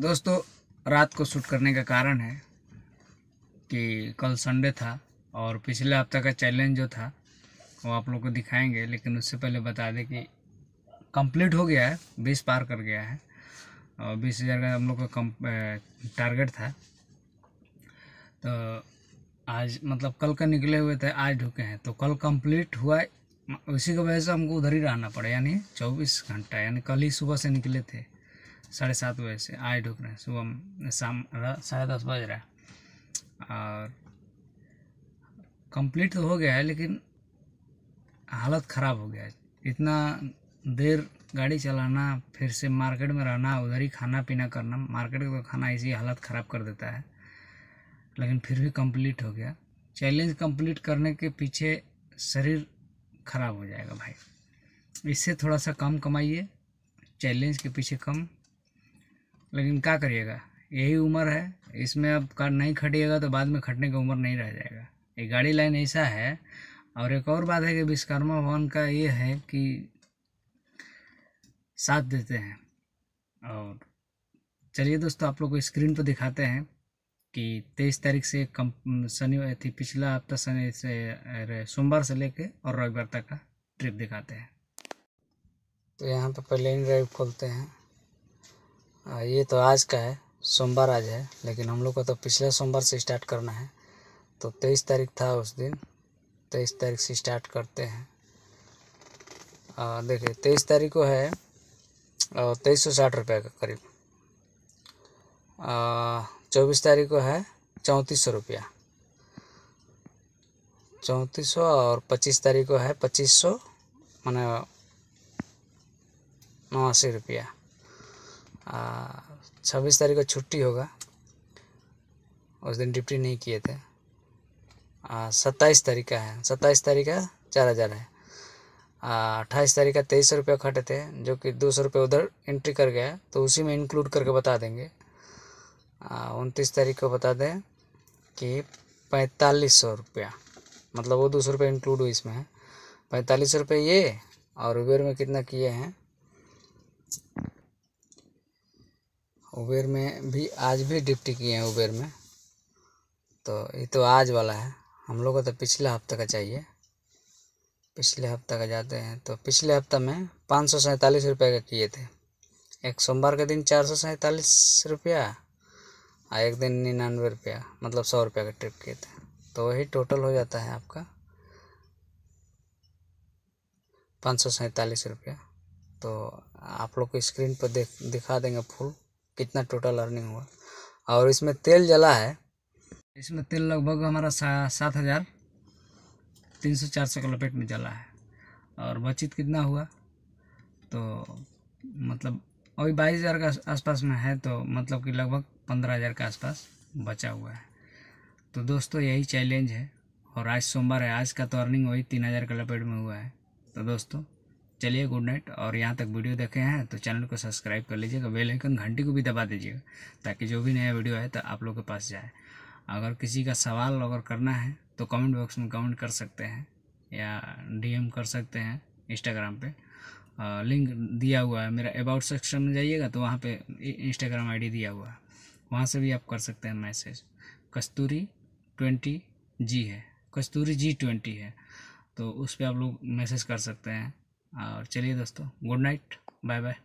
दोस्तों रात को शूट करने का कारण है कि कल संडे था और पिछले हफ्ते का चैलेंज जो था वो आप लोग को दिखाएंगे लेकिन उससे पहले बता दें कि कंप्लीट हो गया है बीस पार कर गया है और बीस हज़ार का हम लोग का टारगेट था तो आज मतलब कल का निकले हुए थे आज ढुके हैं तो कल कंप्लीट हुआ उसी की वजह से हमको उधर ही रहना पड़ा यानी चौबीस घंटा यानी कल ही सुबह से निकले थे साढ़े सात बजे से आए ढुक रहे हैं सुबह शाम साढ़े दस बज रहा है और कंप्लीट तो हो गया है लेकिन हालत ख़राब हो गया है इतना देर गाड़ी चलाना फिर से मार्केट में रहना उधर ही खाना पीना करना मार्केट का खाना इसी हालत ख़राब कर देता है लेकिन फिर भी कंप्लीट हो गया चैलेंज कंप्लीट करने के पीछे शरीर ख़राब हो जाएगा भाई इससे थोड़ा सा कम कमाइए चैलेंज के पीछे कम लेकिन क्या करिएगा यही उम्र है इसमें अब कार नहीं खटिएगा तो बाद में खटने का उम्र नहीं रह जाएगा ये गाड़ी लाइन ऐसा है और एक और बात है कि विश्वकर्मा भवन का ये है कि साथ देते हैं और चलिए दोस्तों आप लोग को स्क्रीन पर दिखाते हैं कि तेईस तारीख से कम शनि थी पिछला हफ्ता शनि से सोमवार से लेके और रविवार तक का ट्रिप दिखाते हैं तो यहाँ पर पहले ड्राइव खोलते हैं आ, हाँ, ये तो आज का है सोमवार आज है लेकिन हम लोग को तो पिछले सोमवार से स्टार्ट करना है तो तेईस तारीख था उस दिन तेईस तारीख से स्टार्ट करते हैं देखिए तेईस तारीख को है तेईस सौ साठ रुपये का करीब चौबीस तारीख को है चौंतीस सौ रुपया चौंतीस सौ और पच्चीस तारीख को है पच्चीस सौ मैंने नवासी रुपया छब्बीस तारीख को छुट्टी होगा उस दिन डिप्टी नहीं किए थे सत्ताईस तारीख का है सत्ताईस तारीख का चार हज़ार है अट्ठाईस तारीख का तेईस सौ रुपये खटे थे जो कि दो सौ रुपये उधर एंट्री कर गया तो उसी में इंक्लूड करके बता देंगे उनतीस तारीख को बता दें कि पैंतालीस सौ रुपया मतलब वो दो सौ रुपये इंक्लूड हुई इसमें है पैंतालीस सौ रुपये ये और उबेर में कितना किए हैं उबेर में भी आज भी डिप्टी किए हैं उबेर में तो ये तो आज वाला है हम लोग को तो पिछले हफ्ते का चाहिए पिछले हफ्ते का जाते हैं तो पिछले हफ्ते में पाँच सौ सैंतालीस रुपये का किए थे एक सोमवार के दिन चार सौ सैंतालीस रुपया और एक दिन निन्यानवे रुपया मतलब सौ रुपये का ट्रिप किए थे तो वही टोटल हो जाता है आपका पाँच सौ सैंतालीस रुपया तो आप लोग को स्क्रीन पर देख दिखा देंगे फुल कितना टोटल अर्निंग हुआ और इसमें तेल जला है इसमें तेल लगभग हमारा सा, सात हज़ार तीन सौ चार सौ के में जला है और बचत कितना हुआ तो मतलब अभी बाईस हज़ार के आसपास में है तो मतलब कि लगभग पंद्रह हज़ार के आसपास बचा हुआ है तो दोस्तों यही चैलेंज है और आज सोमवार है आज का तो अर्निंग वही तीन हज़ार के लपेट में हुआ है तो दोस्तों चलिए गुड नाइट और यहाँ तक वीडियो देखे हैं तो चैनल को सब्सक्राइब कर लीजिएगा बेल आइकन घंटी को भी दबा दीजिएगा ताकि जो भी नया वीडियो है तो आप लोग के पास जाए अगर किसी का सवाल अगर करना है तो कमेंट बॉक्स में कमेंट कर सकते हैं या डीएम कर सकते हैं इंस्टाग्राम पे आ, लिंक दिया हुआ है मेरा अबाउट सेक्शन में जाइएगा तो वहाँ पर इंस्टाग्राम आई दिया हुआ है वहाँ से भी आप कर सकते हैं मैसेज कस्तूरी ट्वेंटी जी है कस्तूरी जी ट्वेंटी है तो उस पर आप लोग मैसेज कर सकते हैं और चलिए दोस्तों गुड नाइट बाय बाय